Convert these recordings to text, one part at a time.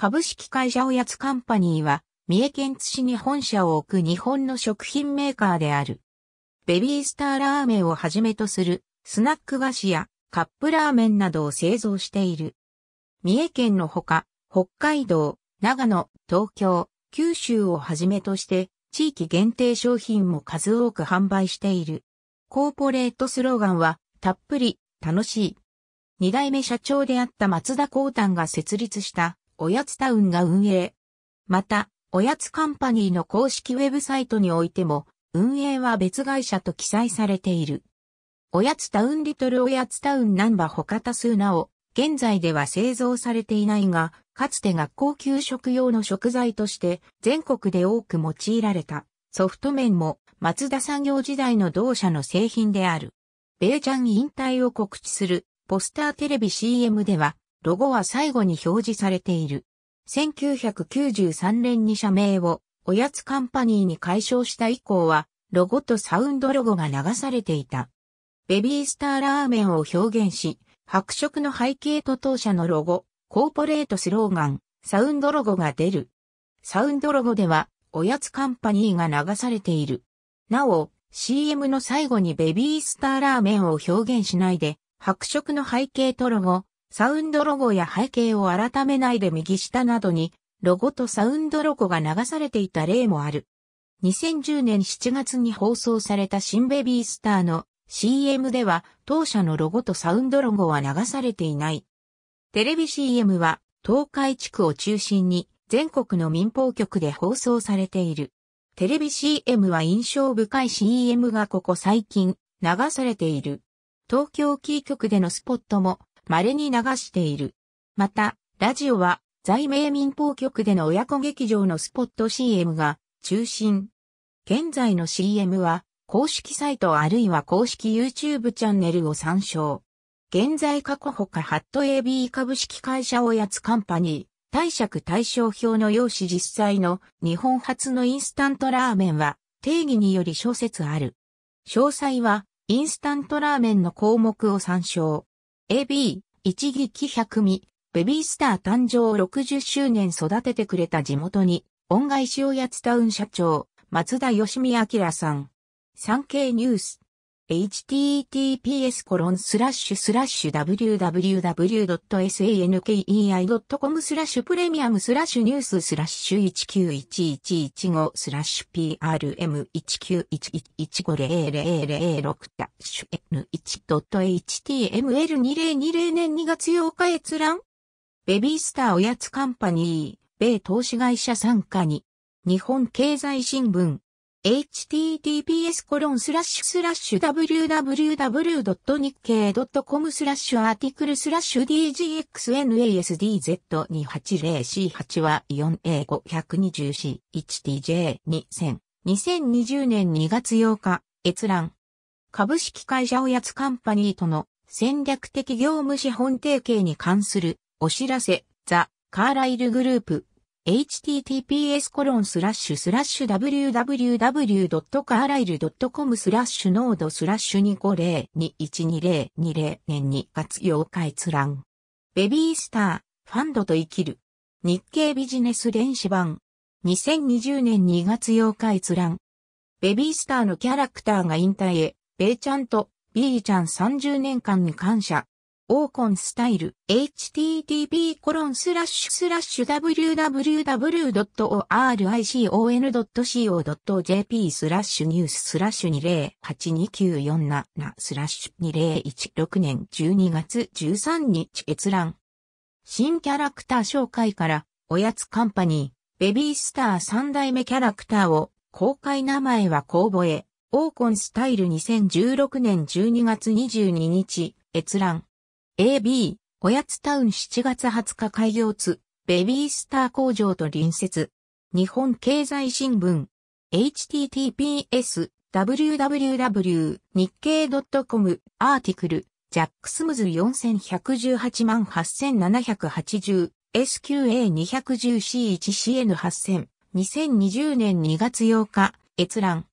株式会社おやつカンパニーは、三重県津市に本社を置く日本の食品メーカーである。ベビースターラーメンをはじめとする、スナック菓子やカップラーメンなどを製造している。三重県のほか、北海道、長野、東京、九州をはじめとして、地域限定商品も数多く販売している。コーポレートスローガンは、たっぷり、楽しい。二代目社長であった松田光丹が設立したおやつタウンが運営。また、おやつカンパニーの公式ウェブサイトにおいても、運営は別会社と記載されている。おやつタウンリトルおやつタウンナンバ他多数なお、現在では製造されていないが、かつて学校給食用の食材として全国で多く用いられたソフト麺も松田産業時代の同社の製品である。米ちゃん引退を告知するポスターテレビ CM ではロゴは最後に表示されている。1993年に社名をおやつカンパニーに解消した以降は、ロゴとサウンドロゴが流されていた。ベビースターラーメンを表現し、白色の背景と当社のロゴ、コーポレートスローガン、サウンドロゴが出る。サウンドロゴでは、おやつカンパニーが流されている。なお、CM の最後にベビースターラーメンを表現しないで、白色の背景とロゴ、サウンドロゴや背景を改めないで右下などに、ロゴとサウンドロゴが流されていた例もある。2010年7月に放送された新ベビースターの CM では当社のロゴとサウンドロゴは流されていない。テレビ CM は東海地区を中心に全国の民放局で放送されている。テレビ CM は印象深い CM がここ最近流されている。東京キー局でのスポットも稀に流している。また、ラジオは、在名民放局での親子劇場のスポット CM が中心。現在の CM は、公式サイトあるいは公式 YouTube チャンネルを参照。現在過去ほかハット AB 株式会社おやつカンパニー、貸借対象表の用紙実際の日本初のインスタントラーメンは定義により小説ある。詳細はインスタントラーメンの項目を参照。AB、一撃百味、ベビースター誕生60周年育ててくれた地元に、恩返しをやつタウン社長、松田義美明さん。産経ニュース。https://www.sankei.com スラッシュプレミアムスラッシュニューススラッシュ191115スラッシュ PRM19111500006 ダッシュ N1.html2020 年2月8日閲覧ベビースターおやつカンパニー、米投資会社参加に、日本経済新聞、https コロンスラッシュスラッシュ www.nikkei.com スラッシュアーティクルスラッシュ dgxnasdz280c8 は 4a520c1tj2000 2020年2月8日閲覧株式会社おやつカンパニーとの戦略的業務資本提携に関するお知らせザ・カーライルグループ https コロンスラッシュスラッシュ w w w c a r l i l e c o m スラッシュノードスラッシュ250212020年に月8日閲覧。ベビースター、ファンドと生きる。日経ビジネス電子版。2020年2月8日閲覧。ベビースターのキャラクターが引退へ、ベイちゃんと、ビーちゃん30年間に感謝。オーコンスタイル http://www.oricon.co.jp スラッシュニューススラッシュ208294スラッシュ2016年12月13日閲覧新キャラクター紹介からおやつカンパニーベビースター3代目キャラクターを公開名前は公募へオーコンスタイル2016年12月22日閲覧 AB、おやつタウン7月20日開業津、ベビースター工場と隣接。日本経済新聞。https www 日経 .com アーティクルジャックスムズ4118万 8780SQA210C1CN8000 2020年2月8日閲覧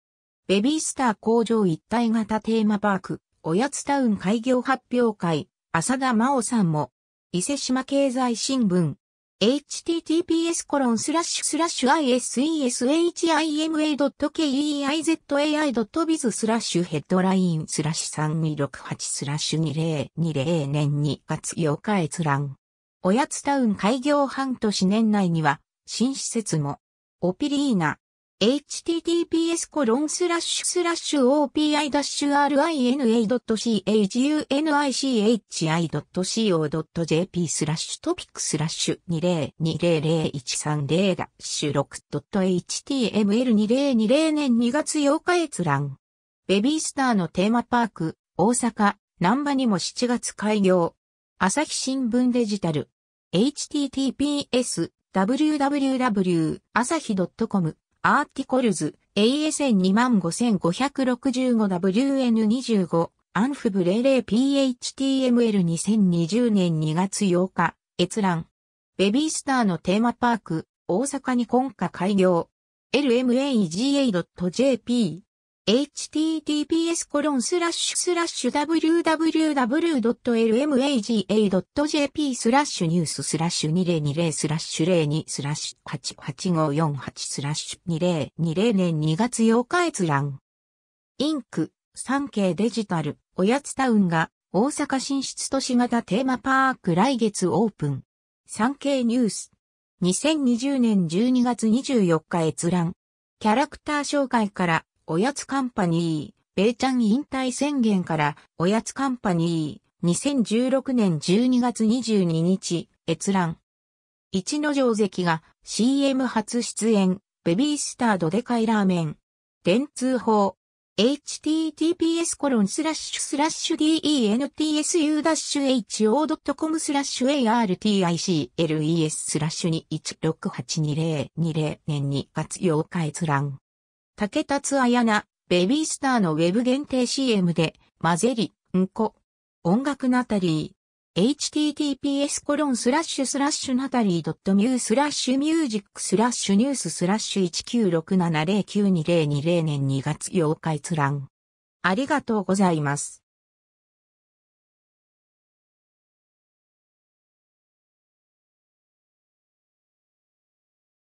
ベビースター工場一体型テーマパークおやつタウン開業発表会浅田真央さんも、伊勢島経済新聞、https コロンスラッシュスラッシュ iseshima.keizai.biz スラッシュヘッドラインスラッシュ3268スラッシュ2020年2月8日閲覧。おやつタウン開業半年年内には、新施設も、オピリーナ、https opi-rina.chunichi.co.jp スラッシュトピックスラッシュ20200130 6.html2020 年2月8日閲覧。ベビースターのテーマパーク、大阪、南波にも7月開業。朝日新聞デジタル。https www 朝日 .com アーティコルズ、ASN25565WN25、アンフブレレ PHTML2020 年2月8日、閲覧。ベビースターのテーマパーク、大阪に今夏開業。l m a g a j p https www.lmaga.jp スラッシュニューススラッシュ2020スラッシュ02スラッシュ88548スラッシュ2020年2月8日閲覧。インク、産経デジタル、おやつタウンが大阪進出都市型テーマパーク来月オープン。産経ニュース。2020年12月24日閲覧。キャラクター紹介からおやつカンパニー、米ちゃん引退宣言から、おやつカンパニー、2016年12月22日、閲覧。一の城関が CM 初出演、ベビースタードでかいラーメン。電通法。https コロンスラッシュスラッシュ dentsu-ho.com スラッシュ articles スラッシュに16822020年2月8日閲覧。竹達彩菜、ベビースターのウェブ限定 CM で、混ぜり、んこ。音楽ナタリー。https コロンスラッシュスラッシュナタリー .mu スラッシュミュージックスラッシュニューススラッシュ196709202 0年2月8日閲覧。ありがとうございます。